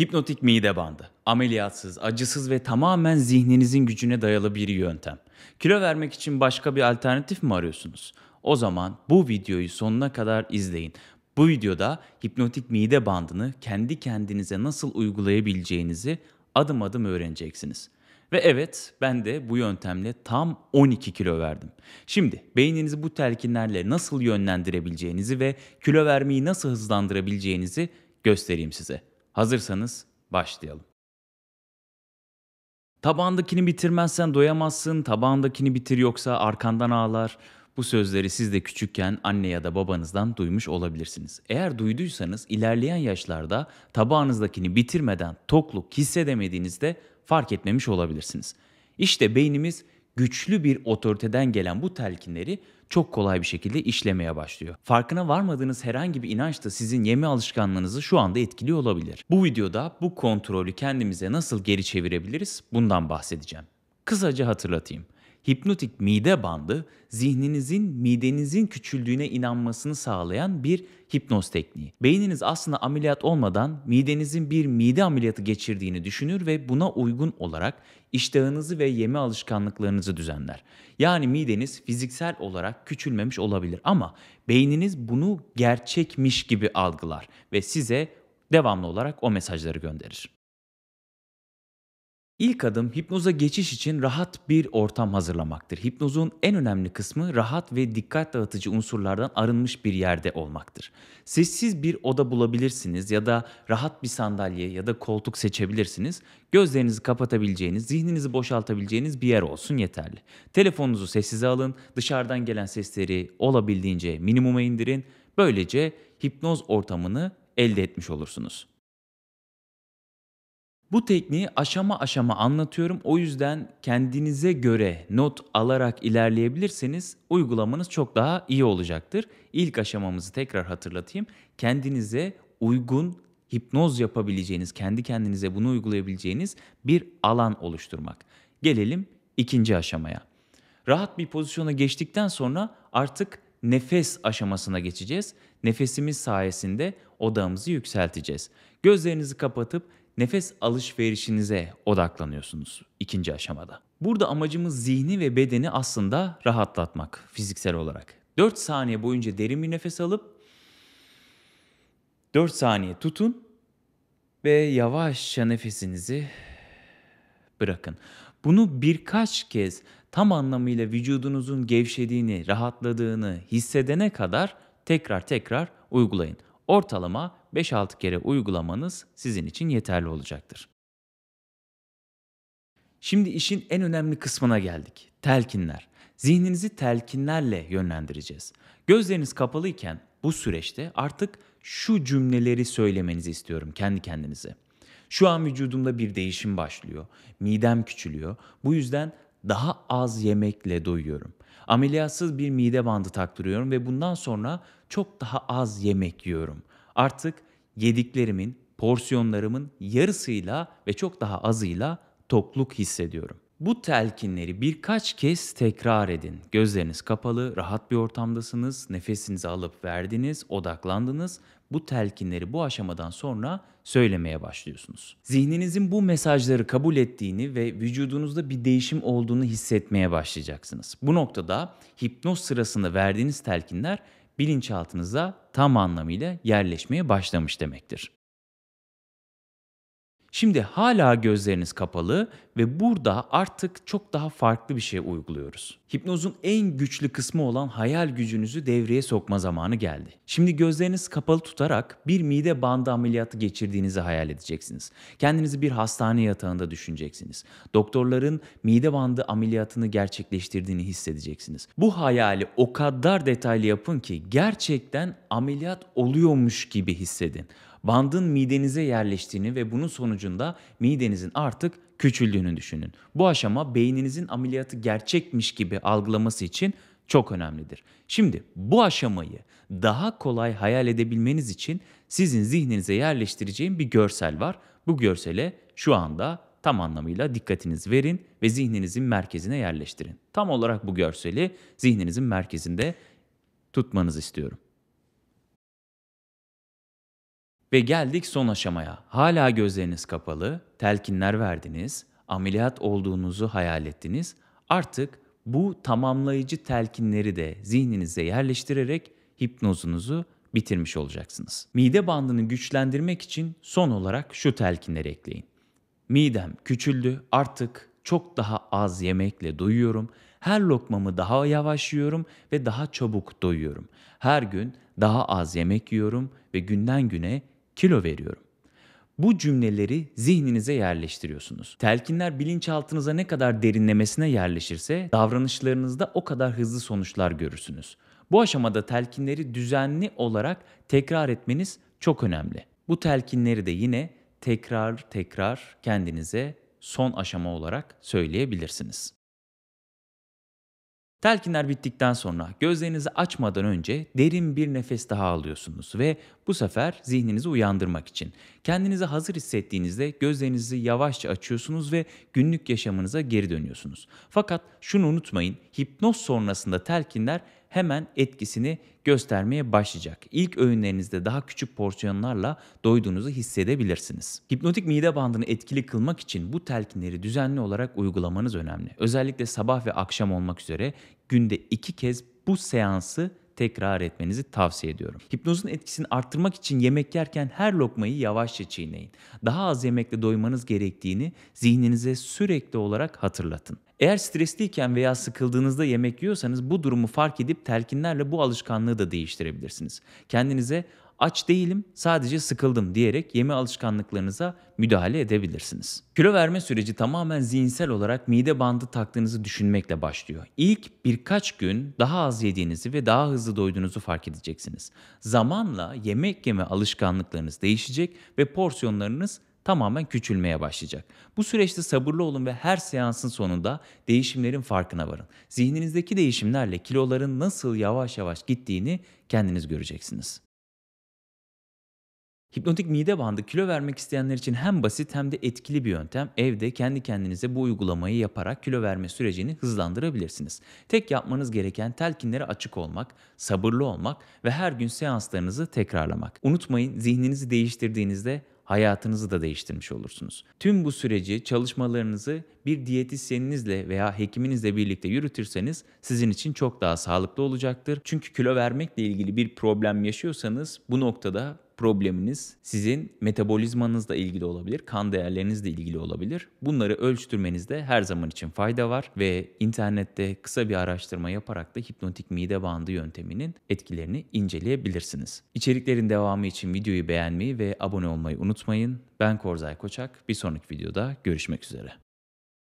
Hipnotik mide bandı. Ameliyatsız, acısız ve tamamen zihninizin gücüne dayalı bir yöntem. Kilo vermek için başka bir alternatif mi arıyorsunuz? O zaman bu videoyu sonuna kadar izleyin. Bu videoda hipnotik mide bandını kendi kendinize nasıl uygulayabileceğinizi adım adım öğreneceksiniz. Ve evet ben de bu yöntemle tam 12 kilo verdim. Şimdi beyninizi bu telkinlerle nasıl yönlendirebileceğinizi ve kilo vermeyi nasıl hızlandırabileceğinizi göstereyim size. Hazırsanız başlayalım. Tabağındakini bitirmezsen doyamazsın, tabağındakini bitir yoksa arkandan ağlar. Bu sözleri siz de küçükken anne ya da babanızdan duymuş olabilirsiniz. Eğer duyduysanız ilerleyen yaşlarda tabağınızdakini bitirmeden tokluk hissedemediğinizde fark etmemiş olabilirsiniz. İşte beynimiz güçlü bir otoriteden gelen bu telkinleri çok kolay bir şekilde işlemeye başlıyor. Farkına varmadığınız herhangi bir inanç da sizin yeme alışkanlığınızı şu anda etkiliyor olabilir. Bu videoda bu kontrolü kendimize nasıl geri çevirebiliriz bundan bahsedeceğim. Kısaca hatırlatayım. Hipnotik mide bandı zihninizin midenizin küçüldüğüne inanmasını sağlayan bir hipnoz tekniği. Beyniniz aslında ameliyat olmadan midenizin bir mide ameliyatı geçirdiğini düşünür ve buna uygun olarak iştahınızı ve yeme alışkanlıklarınızı düzenler. Yani mideniz fiziksel olarak küçülmemiş olabilir ama beyniniz bunu gerçekmiş gibi algılar ve size devamlı olarak o mesajları gönderir. İlk adım hipnoza geçiş için rahat bir ortam hazırlamaktır. Hipnozun en önemli kısmı rahat ve dikkat dağıtıcı unsurlardan arınmış bir yerde olmaktır. Sessiz bir oda bulabilirsiniz ya da rahat bir sandalye ya da koltuk seçebilirsiniz. Gözlerinizi kapatabileceğiniz, zihninizi boşaltabileceğiniz bir yer olsun yeterli. Telefonunuzu sessize alın, dışarıdan gelen sesleri olabildiğince minimuma indirin. Böylece hipnoz ortamını elde etmiş olursunuz. Bu tekniği aşama aşama anlatıyorum. O yüzden kendinize göre not alarak ilerleyebilirseniz uygulamanız çok daha iyi olacaktır. İlk aşamamızı tekrar hatırlatayım. Kendinize uygun hipnoz yapabileceğiniz, kendi kendinize bunu uygulayabileceğiniz bir alan oluşturmak. Gelelim ikinci aşamaya. Rahat bir pozisyona geçtikten sonra artık nefes aşamasına geçeceğiz. Nefesimiz sayesinde odağımızı yükselteceğiz. Gözlerinizi kapatıp nefes alışverişinize odaklanıyorsunuz ikinci aşamada. Burada amacımız zihni ve bedeni aslında rahatlatmak fiziksel olarak. 4 saniye boyunca derin bir nefes alıp 4 saniye tutun ve yavaşça nefesinizi bırakın. Bunu birkaç kez tam anlamıyla vücudunuzun gevşediğini, rahatladığını hissedene kadar tekrar tekrar uygulayın ortalama 5-6 kere uygulamanız sizin için yeterli olacaktır. Şimdi işin en önemli kısmına geldik. Telkinler. Zihninizi telkinlerle yönlendireceğiz. Gözleriniz kapalıyken bu süreçte artık şu cümleleri söylemenizi istiyorum kendi kendinize. Şu an vücudumda bir değişim başlıyor. Midem küçülüyor. Bu yüzden daha az yemekle doyuyorum. Ameliyatsız bir mide bandı taktırıyorum ve bundan sonra çok daha az yemek yiyorum. Artık yediklerimin, porsiyonlarımın yarısıyla ve çok daha azıyla tokluk hissediyorum. Bu telkinleri birkaç kez tekrar edin. Gözleriniz kapalı, rahat bir ortamdasınız, nefesinizi alıp verdiniz, odaklandınız bu telkinleri bu aşamadan sonra söylemeye başlıyorsunuz. Zihninizin bu mesajları kabul ettiğini ve vücudunuzda bir değişim olduğunu hissetmeye başlayacaksınız. Bu noktada hipnoz sırasında verdiğiniz telkinler bilinçaltınıza tam anlamıyla yerleşmeye başlamış demektir. Şimdi hala gözleriniz kapalı ve burada artık çok daha farklı bir şey uyguluyoruz. Hipnozun en güçlü kısmı olan hayal gücünüzü devreye sokma zamanı geldi. Şimdi gözleriniz kapalı tutarak bir mide bandı ameliyatı geçirdiğinizi hayal edeceksiniz. Kendinizi bir hastane yatağında düşüneceksiniz. Doktorların mide bandı ameliyatını gerçekleştirdiğini hissedeceksiniz. Bu hayali o kadar detaylı yapın ki gerçekten ameliyat oluyormuş gibi hissedin bandın midenize yerleştiğini ve bunun sonucunda midenizin artık küçüldüğünü düşünün. Bu aşama beyninizin ameliyatı gerçekmiş gibi algılaması için çok önemlidir. Şimdi bu aşamayı daha kolay hayal edebilmeniz için sizin zihninize yerleştireceğim bir görsel var. Bu görsele şu anda tam anlamıyla dikkatiniz verin ve zihninizin merkezine yerleştirin. Tam olarak bu görseli zihninizin merkezinde tutmanızı istiyorum. Ve geldik son aşamaya. Hala gözleriniz kapalı, telkinler verdiniz, ameliyat olduğunuzu hayal ettiniz. Artık bu tamamlayıcı telkinleri de zihninize yerleştirerek hipnozunuzu bitirmiş olacaksınız. Mide bandını güçlendirmek için son olarak şu telkinleri ekleyin. Midem küçüldü, artık çok daha az yemekle doyuyorum. Her lokmamı daha yavaş yiyorum ve daha çabuk doyuyorum. Her gün daha az yemek yiyorum ve günden güne kilo veriyorum. Bu cümleleri zihninize yerleştiriyorsunuz. Telkinler bilinçaltınıza ne kadar derinlemesine yerleşirse davranışlarınızda o kadar hızlı sonuçlar görürsünüz. Bu aşamada telkinleri düzenli olarak tekrar etmeniz çok önemli. Bu telkinleri de yine tekrar tekrar kendinize son aşama olarak söyleyebilirsiniz. Telkinler bittikten sonra gözlerinizi açmadan önce derin bir nefes daha alıyorsunuz ve bu sefer zihninizi uyandırmak için. Kendinizi hazır hissettiğinizde gözlerinizi yavaşça açıyorsunuz ve günlük yaşamınıza geri dönüyorsunuz. Fakat şunu unutmayın, hipnoz sonrasında telkinler hemen etkisini göstermeye başlayacak. İlk öğünlerinizde daha küçük porsiyonlarla doyduğunuzu hissedebilirsiniz. Hipnotik mide bandını etkili kılmak için bu telkinleri düzenli olarak uygulamanız önemli. Özellikle sabah ve akşam olmak üzere günde iki kez bu seansı tekrar etmenizi tavsiye ediyorum. Hipnozun etkisini arttırmak için yemek yerken her lokmayı yavaşça çiğneyin. Daha az yemekle doymanız gerektiğini zihninize sürekli olarak hatırlatın. Eğer stresliyken veya sıkıldığınızda yemek yiyorsanız bu durumu fark edip telkinlerle bu alışkanlığı da değiştirebilirsiniz. Kendinize aç değilim sadece sıkıldım diyerek yeme alışkanlıklarınıza müdahale edebilirsiniz. Kilo verme süreci tamamen zihinsel olarak mide bandı taktığınızı düşünmekle başlıyor. İlk birkaç gün daha az yediğinizi ve daha hızlı doyduğunuzu fark edeceksiniz. Zamanla yemek yeme alışkanlıklarınız değişecek ve porsiyonlarınız tamamen küçülmeye başlayacak. Bu süreçte sabırlı olun ve her seansın sonunda değişimlerin farkına varın. Zihninizdeki değişimlerle kiloların nasıl yavaş yavaş gittiğini kendiniz göreceksiniz. Hipnotik mide bandı kilo vermek isteyenler için hem basit hem de etkili bir yöntem. Evde kendi kendinize bu uygulamayı yaparak kilo verme sürecini hızlandırabilirsiniz. Tek yapmanız gereken telkinlere açık olmak, sabırlı olmak ve her gün seanslarınızı tekrarlamak. Unutmayın zihninizi değiştirdiğinizde hayatınızı da değiştirmiş olursunuz. Tüm bu süreci, çalışmalarınızı bir diyetisyeninizle veya hekiminizle birlikte yürütürseniz sizin için çok daha sağlıklı olacaktır. Çünkü kilo vermekle ilgili bir problem yaşıyorsanız bu noktada probleminiz sizin metabolizmanızla ilgili olabilir, kan değerlerinizle ilgili olabilir. Bunları ölçtürmenizde her zaman için fayda var ve internette kısa bir araştırma yaparak da hipnotik mide bandı yönteminin etkilerini inceleyebilirsiniz. İçeriklerin devamı için videoyu beğenmeyi ve abone olmayı unutmayın. Ben Korzay Koçak. Bir sonraki videoda görüşmek üzere.